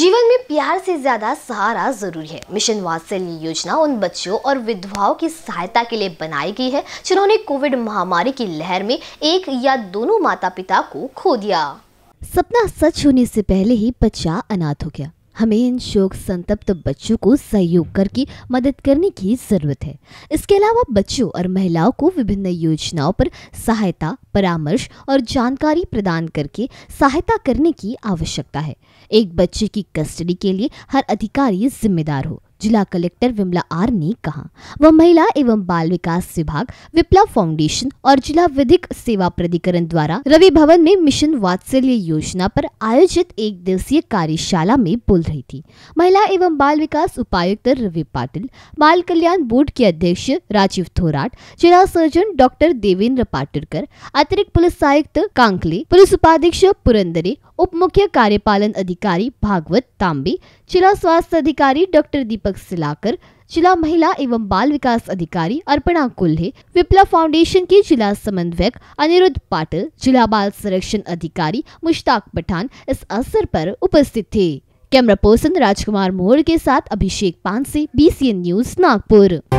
जीवन में प्यार से ज्यादा सहारा जरूरी है मिशन वात्सल्य योजना उन बच्चों और विधवाओं की सहायता के लिए बनाई गई है जिन्होंने कोविड महामारी की लहर में एक या दोनों माता पिता को खो दिया सपना सच होने से पहले ही बच्चा अनाथ हो गया हमें इन शोक संतप्त बच्चों को सहयोग करके मदद करने की ज़रूरत है इसके अलावा बच्चों और महिलाओं को विभिन्न योजनाओं पर सहायता परामर्श और जानकारी प्रदान करके सहायता करने की आवश्यकता है एक बच्चे की कस्टडी के लिए हर अधिकारी जिम्मेदार हो जिला कलेक्टर विमला आर ने कहा वह महिला एवं बाल विकास विभाग विप्लव फाउंडेशन और जिला विधिक सेवा प्राधिकरण द्वारा रवि भवन में मिशन वात्सल्य योजना पर आयोजित एक दिवसीय कार्यशाला में बोल रही थी महिला एवं बाल विकास उपायुक्त रवि पाटिल बाल कल्याण बोर्ड के अध्यक्ष राजीव थोराट जिला सर्जन डॉक्टर देवेंद्र पाटुरकर अतिरिक्त पुलिस आयुक्त कांकले पुलिस उपाधीक्षक पुरंदरे उप मुख्य कार्यपालन अधिकारी भागवत तांबे जिला स्वास्थ्य अधिकारी डॉक्टर दीपक दीपक सिलाकर जिला महिला एवं बाल विकास अधिकारी अर्पणा कुल्हे विप्ला फाउंडेशन के जिला समन्वयक अनिरुद्ध पाटिल जिला बाल संरक्षण अधिकारी मुश्ताक पठान इस अवसर पर उपस्थित थे कैमरा पर्सन राजकुमार मोहर के साथ अभिषेक पानसे बी न्यूज नागपुर